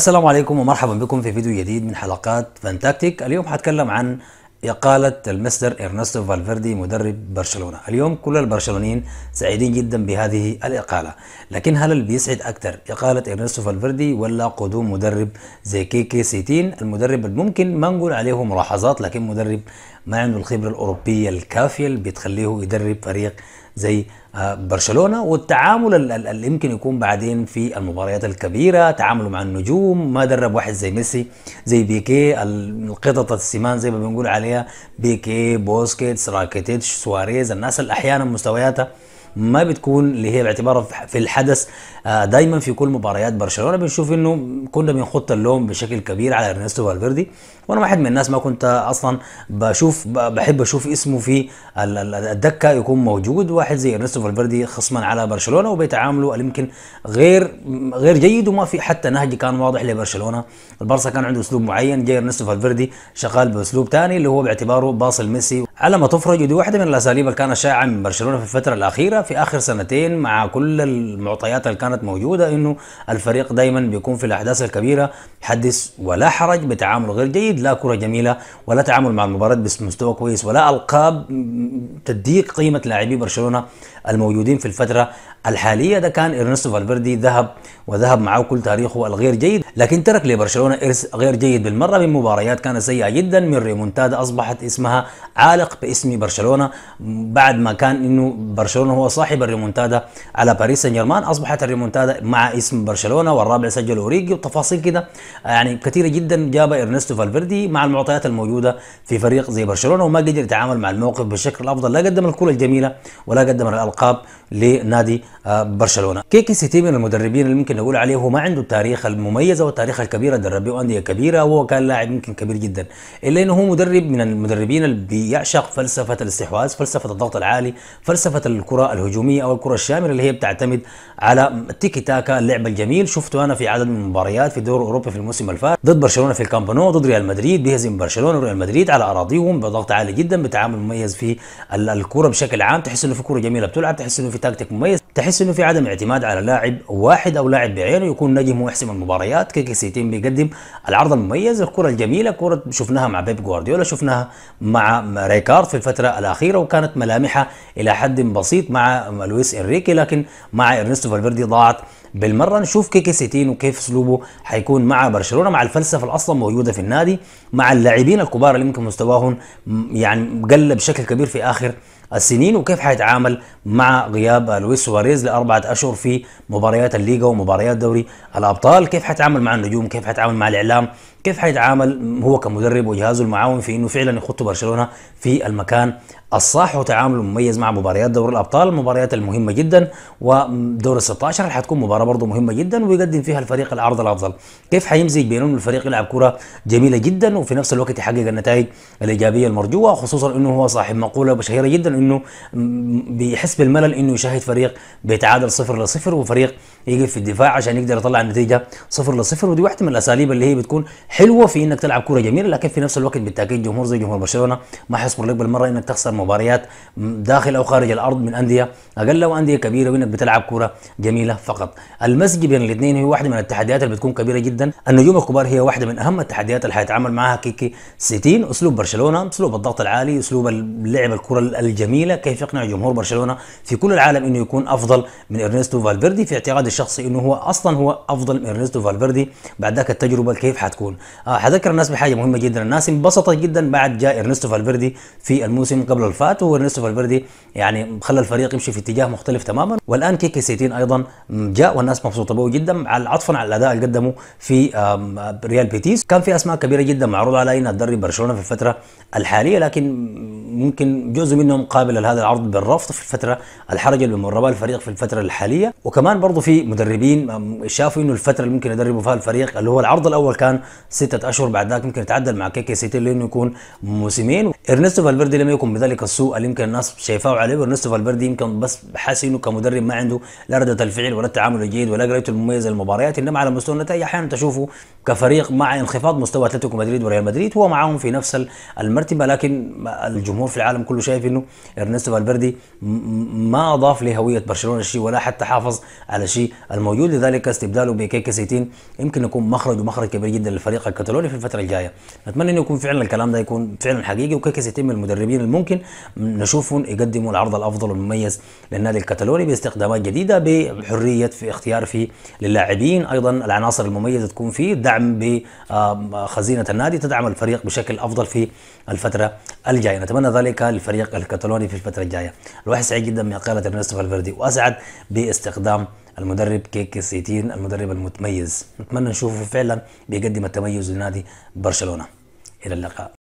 السلام عليكم ومرحبا بكم في فيديو جديد من حلقات فانتاكتيك اليوم حتكلم عن إقالة المستر إرنستو فالفيردي مدرب برشلونة اليوم كل البرشلونيين سعيدين جدا بهذه الإقالة لكن هل اللي بيسعد أكثر إقالة إرنستو فالفيردي ولا قدوم مدرب زي كيكي سيتين المدرب الممكن ما نقول عليه ملاحظات لكن مدرب ما عنده الخبره الاوروبيه الكافيه اللي بتخليه يدرب فريق زي آه، برشلونه والتعامل اللي يمكن يكون بعدين في المباريات الكبيره تعامله مع النجوم ما درب واحد زي ميسي زي بيكي القطط السمان زي ما بنقول عليها بيكي بوسكيتس راكيتيتش سواريز الناس اللي احيانا مستوياتها ما بتكون اللي هي باعتبارها في الحدث آه، دايما في كل مباريات برشلونه بنشوف انه كنا بنخط اللوم بشكل كبير على ارنستو فالفيردي وانا واحد من الناس ما كنت اصلا بشوف بحب اشوف اسمه في الدكه يكون موجود واحد زي ارنستو فالفيردي خصما على برشلونه وبتعامله يمكن غير غير جيد وما في حتى نهج كان واضح لبرشلونه البرسا كان عنده اسلوب معين جاي ارنستو فالفيردي شغال باسلوب ثاني اللي هو باعتباره باصل ميسي على ما تفرج ودي واحدة من الأساليب اللي كانت شائعة من برشلونة في الفترة الأخيرة في آخر سنتين مع كل المعطيات اللي كانت موجودة إنه الفريق دايما بيكون في الأحداث الكبيرة حدث ولا حرج بتعامل غير جيد لا كرة جميلة ولا تعامل مع المباراة بمستوى كويس ولا ألقاب تديك قيمة لاعبي برشلونة الموجودين في الفترة الحالية ده كان إرنستو فالفيردي ذهب وذهب معه كل تاريخه الغير جيد لكن ترك لبرشلونة إرث غير جيد بالمرة من مباريات كانت سيئة جدا من ريمونتادا أصبحت اسمها عالق يتعلق باسم برشلونه بعد ما كان انه برشلونه هو صاحب الريمونتادا على باريس سان جيرمان اصبحت الريمونتادا مع اسم برشلونه والرابع سجل اوريجي وتفاصيل كده يعني كثيره جدا جابها ارنستو فالفيردي مع المعطيات الموجوده في فريق زي برشلونه وما قدر يتعامل مع الموقف بالشكل الافضل لا قدم الكره الجميله ولا قدم الالقاب لنادي آه، برشلونه كيكي سيتي من المدربين اللي ممكن نقول عليه هو ما عنده التاريخ المميز والتاريخ الكبير دربيه انديه كبيره وهو كان لاعب ممكن كبير جدا الا انه هو مدرب من المدربين اللي بيعشق يعشق فلسفة الاستحواذ فلسفة الضغط العالي فلسفة الكرة الهجومية أو الكرة الشاملة اللي هي بتعتمد على تيكي تاكا اللعب الجميل شفته أنا في عدد من المباريات في دور الأوروبي في الموسم الفات ضد برشلونة في الكامبانو ضد ريال مدريد بيهزم برشلونة وريال مدريد على أراضيهم بضغط عالي جدا بتعامل مميز في الكرة بشكل عام تحس إنه في كرة جميلة بتلعب تحس إنه في تاكتيك مميز تحس انه في عدم اعتماد على لاعب واحد او لاعب بعينه يكون نجم ويحسم المباريات كيكي سيتين بيقدم العرض المميز الكره الجميله كره شفناها مع بيب جوارديولا شفناها مع ريكارد في الفتره الاخيره وكانت ملامحها الى حد بسيط مع لويس انريكي لكن مع ارنستو فالفيردي ضاعت بالمره نشوف كيكي سيتين وكيف اسلوبه حيكون مع برشلونه مع الفلسفه الأصلا موجوده في النادي مع اللاعبين الكبار اللي ممكن مستواهم يعني قل بشكل كبير في اخر السنين وكيف حيتعامل مع غياب لويس سواريز لاربعه اشهر في مباريات الليغا ومباريات دوري الابطال كيف حيتعامل مع النجوم كيف حيتعامل مع الاعلام كيف حيتعامل هو كمدرب وجهازه المعاون في انه فعلا يخط برشلونه في المكان الصح وتعامله مميز مع مباريات دوري الابطال المباريات المهمه جدا ودور ال 16 اللي حتكون مباراه برضه مهمه جدا ويقدم فيها الفريق العرض الافضل كيف حيمزج بينهم الفريق يلعب كره جميله جدا وفي نفس الوقت يحقق النتائج الايجابيه المرجوه خصوصا انه هو صاحب مقوله شهيره جدا انه بيحس بالملل انه يشاهد فريق بيتعادل صفر لصفر وفريق يقف في الدفاع عشان يقدر يطلع النتيجه صفر لصفر ودي واحده من الاساليب اللي هي بتكون حلوه في انك تلعب كوره جميله لكن في نفس الوقت بالتاكيد جمهور زي جمهور برشلونه ما حيصبر لك بالمره انك تخسر مباريات داخل او خارج الارض من انديه اقل وانديه كبيره وانك بتلعب كوره جميله فقط المزج بين الاثنين هي واحده من التحديات اللي بتكون كبيره جدا النجوم الكبار هي واحده من اهم التحديات اللي حيتعامل معها كيكي سيتين اسلوب برشلونه اسلوب الضغط العالي اسلوب لعب الكره الجميله كيف يقنع جمهور برشلونه في كل العالم انه يكون افضل من ارنستو فالفيردي في اعتقادي الشخصي انه هو اصلا هو افضل من ارنستو فالفيردي بعد ذاك التجربه كيف حتكون آه، حذكر الناس بحاجه مهمه جدا الناس انبسطت جدا بعد جاء ارنستو فالفيردي في الموسم قبل الفات وارنستو فالفيردي يعني خلى الفريق يمشي في اتجاه مختلف تماما والان كيكي سيتين ايضا جاء والناس مبسوطه به جدا على عطفا على الاداء اللي قدمه في ريال بيتيس كان في اسماء كبيره جدا معروضه على انها تدرب برشلونه في الفتره الحاليه لكن ممكن جزء منهم قابل لهذا العرض بالرفض في الفتره الحرجه اللي بيمر بها الفريق في الفتره الحاليه وكمان برضه في مدربين شافوا انه الفتره اللي ممكن يدربوا فيها الفريق اللي هو العرض الاول كان ستة اشهر بعد ذلك ممكن يتعدل مع كيكي سيتي لانه يكون موسمين ارنستو فالفيردي لم يكن بذلك السوء اللي يمكن الناس شايفاه عليه ارنستو فالفيردي يمكن بس حاسس انه كمدرب ما عنده لا رده الفعل ولا التعامل الجيد ولا قريته المميزه للمباريات انما على مستوى النتائج احيانا تشوفه كفريق مع انخفاض مستوى اتلتيكو مدريد وريال مدريد هو معاهم في نفس المرتبه لكن الجمهور في العالم كله شايف انه ارنستو فالفيردي ما اضاف لهويه برشلونه شيء ولا حتى حافظ على شيء الموجود لذلك استبداله بكيكا سيتين يمكن يكون مخرج ومخرج كبير جدا للفريق الكتالوني في الفتره الجايه نتمنى انه يكون فعلا الكلام ده يكون فعلا حقيقي وكيكا مراكز يتم المدربين الممكن نشوفهم يقدموا العرض الافضل والمميز للنادي الكتالوني باستخدامات جديده بحريه في اختيار في للاعبين ايضا العناصر المميزه تكون فيه دعم بخزينه آه، النادي تدعم الفريق بشكل افضل في الفتره الجايه نتمنى ذلك للفريق الكتالوني في الفتره الجايه الواحد سعيد جدا بمقاله ارنستو فالفيردي واسعد باستخدام المدرب كيكي سيتين المدرب المتميز نتمنى نشوفه فعلا بيقدم التميز لنادي برشلونه الى اللقاء